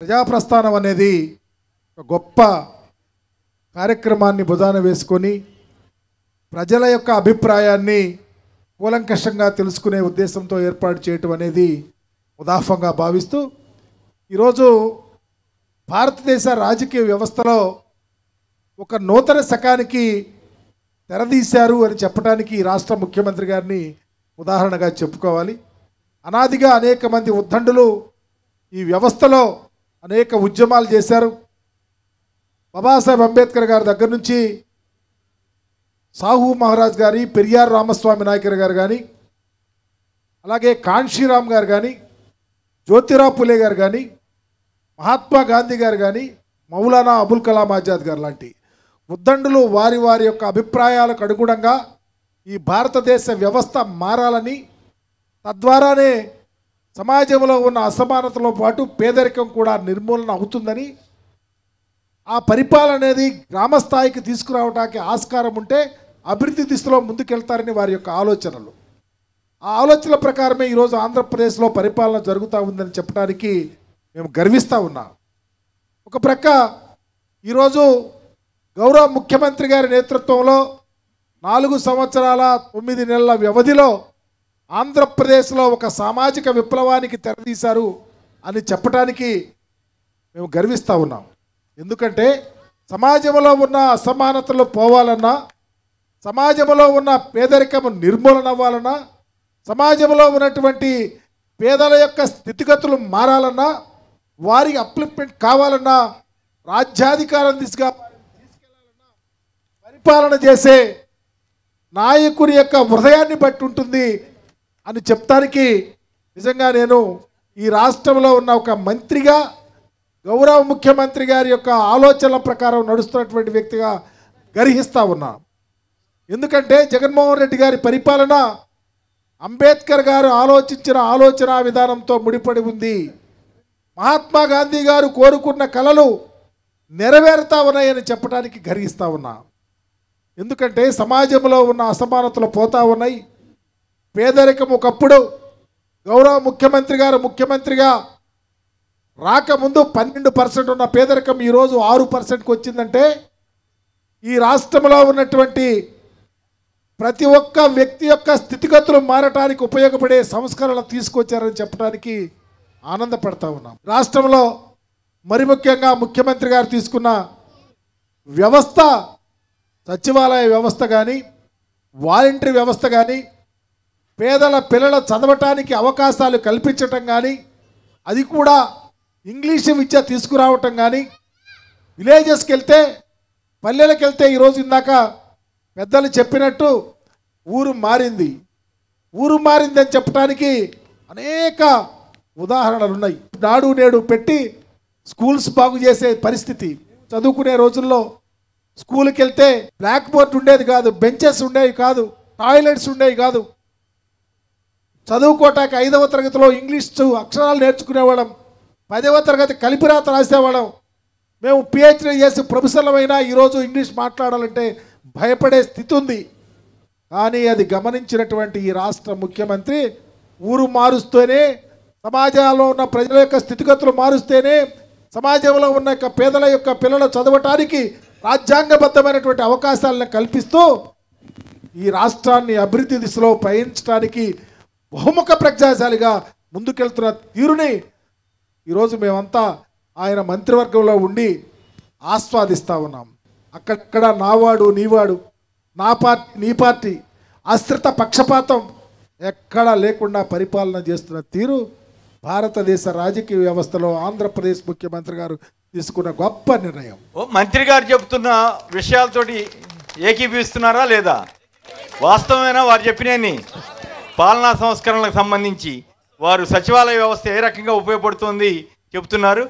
ప్రజాప్రస్థానం అనేది ఒక గొప్ప కార్యక్రమాన్ని బుధాన వేసుకొని ప్రజల యొక్క అభిప్రాయాన్ని కూలంకషంగా తెలుసుకునే ఉద్దేశంతో ఏర్పాటు చేయటం అనేది ఉదాహంగా భావిస్తూ ఈరోజు భారతదేశ రాజకీయ వ్యవస్థలో ఒక నూతన శకానికి తెరదీశారు అని చెప్పడానికి రాష్ట్ర ముఖ్యమంత్రి గారిని ఉదాహరణగా చెప్పుకోవాలి అనాదిగా అనేక మంది ఉద్దండులు ఈ వ్యవస్థలో అనేక ఉద్యమాలు చేశారు బాబాసాహెబ్ అంబేద్కర్ గారి దగ్గర నుంచి సాహు మహారాజ్ గారి పెరియార్ రామస్వామి నాయకర్ గారు కానీ అలాగే కాంక్షీరామ్ గారు కానీ జ్యోతిరావు పులే గారు కానీ మహాత్మా గాంధీ గారు కానీ మౌలానా అబుల్ కలాం ఆజాద్ గారు లాంటి ఉద్దండులు వారి వారి యొక్క అభిప్రాయాలకు అనుగుణంగా ఈ భారతదేశ వ్యవస్థ మారాలని తద్వారానే సమాజంలో ఉన్న అసమానతలో పాటు పేదరికం కూడా నిర్మూలన అవుతుందని ఆ పరిపాలన అనేది గ్రామస్థాయికి తీసుకురావడానికి ఆస్కారం ఉంటే అభివృద్ధి దిశలో ముందుకెళ్తారని వారి యొక్క ఆలోచనలు ఆ ఆలోచనల ప్రకారమే ఈరోజు ఆంధ్రప్రదేశ్లో పరిపాలన జరుగుతూ ఉందని చెప్పడానికి మేము గర్విస్తూ ఉన్నాం ఒక ప్రక్క ఈరోజు గౌరవ ముఖ్యమంత్రి గారి నేతృత్వంలో నాలుగు సంవత్సరాల తొమ్మిది నెలల వ్యవధిలో ఆంధ్రప్రదేశ్లో ఒక సామాజిక విప్లవానికి తెరదీశారు అని చెప్పడానికి మేము గర్విస్తూ ఉన్నాం ఎందుకంటే సమాజంలో ఉన్న అసమానతలు పోవాలన్నా సమాజంలో ఉన్న పేదరికం నిర్మూలన అవ్వాలన్నా సమాజంలో ఉన్నటువంటి పేదల యొక్క స్థితిగతులు మారాలన్నా వారికి అప్లిప్మెంట్ కావాలన్నా రాజ్యాధికారం దిశగా పరిపాలన చేసే నాయకుడి యొక్క హృదయాన్ని బట్టి ఉంటుంది అని చెప్తానికి నిజంగా నేను ఈ రాష్ట్రంలో ఉన్న ఒక మంత్రిగా గౌరవ ముఖ్యమంత్రి గారి యొక్క ఆలోచనల ప్రకారం నడుస్తున్నటువంటి వ్యక్తిగా గర్హిస్తూ ఉన్నా ఎందుకంటే జగన్మోహన్ రెడ్డి గారి పరిపాలన అంబేద్కర్ గారు ఆలోచించిన ఆలోచన విధానంతో ముడిపడి ఉంది మహాత్మా గాంధీ గారు కోరుకున్న కళలు నెరవేరుతా ఉన్నాయని చెప్పడానికి గర్హిస్తూ ఉన్నా ఎందుకంటే సమాజంలో ఉన్న అసమానతలు పోతా ఉన్నాయి పేదరికం ఒకప్పుడు గౌరవ ముఖ్యమంత్రి గారు ముఖ్యమంత్రిగా రాకముందు పన్నెండు పర్సెంట్ ఉన్న పేదరికం ఈరోజు ఆరు పర్సెంట్కి వచ్చిందంటే ఈ రాష్ట్రంలో ఉన్నటువంటి ప్రతి ఒక్క వ్యక్తి యొక్క స్థితిగతులు మారటానికి ఉపయోగపడే సంస్కరణలు తీసుకొచ్చారని చెప్పడానికి ఆనందపడతా ఉన్నాం రాష్ట్రంలో మరి ముఖ్యంగా ముఖ్యమంత్రి గారు తీసుకున్న వ్యవస్థ సచివాలయ వ్యవస్థ కానీ వాలంటరీ వ్యవస్థ కానీ పేదల పిల్లలు చదవటానికి అవకాశాలు కల్పించటం కానీ అది కూడా ఇంగ్లీషు విద్య తీసుకురావటం కానీ విలేజెస్కి వెళ్తే పల్లెలకు వెళ్తే ఈరోజు ఇందాక పెద్దలు చెప్పినట్టు ఊరు మారింది ఊరు మారిందని చెప్పడానికి అనేక ఉదాహరణలు ఉన్నాయి నాడు నేడు పెట్టి స్కూల్స్ బాగు చేసే పరిస్థితి చదువుకునే రోజుల్లో స్కూల్కి వెళ్తే బ్లాక్ బోర్డ్ ఉండేది కాదు బెంచెస్ ఉండేవి కాదు టాయిలెట్స్ ఉండేవి కాదు చదువుకోటాక ఐదవ తరగతిలో ఇంగ్లీష్ అక్షరాలు నేర్చుకునేవాళ్ళం పదవ తరగతి కలిపి రాత రాసేవాళ్ళం మేము పిహెచ్డీ చేసి ప్రొఫెసర్లమైనా ఈరోజు ఇంగ్లీష్ మాట్లాడాలంటే భయపడే స్థితి ఉంది కానీ అది గమనించినటువంటి ఈ రాష్ట్ర ముఖ్యమంత్రి ఊరు మారుస్తూనే సమాజంలో ఉన్న ప్రజల యొక్క స్థితిగతులు మారుస్తేనే సమాజంలో ఉన్న యొక్క పేదల యొక్క పిల్లలు చదవటానికి రాజ్యాంగబద్ధమైనటువంటి అవకాశాలను కల్పిస్తూ ఈ రాష్ట్రాన్ని అభివృద్ధి దిశలో పయనించడానికి బహుముఖ ప్రజ్ఞాశాలిగా ముందుకెళ్తున్న తీరుని ఈరోజు మేమంతా ఆయన మంత్రివర్గంలో ఉండి ఆస్వాదిస్తూ ఉన్నాం అక్కడక్కడ నావాడు నీవాడు నా పార్టీ నీ పార్టీ ఆశ్రిత పక్షపాతం ఎక్కడా లేకుండా పరిపాలన చేస్తున్న తీరు భారతదేశ రాజకీయ వ్యవస్థలో ఆంధ్రప్రదేశ్ ముఖ్యమంత్రి గారు తీసుకున్న గొప్ప నిర్ణయం మంత్రి గారు చెబుతున్న విషయాలతోటి ఏకీపిస్తున్నారా లేదా వాస్తవమైన వారు చెప్పినని పాలనా సంస్కరణలకు సంబంధించి వారు సచివాలయ వ్యవస్థ ఏ రకంగా ఉపయోగపడుతుంది చెబుతున్నారు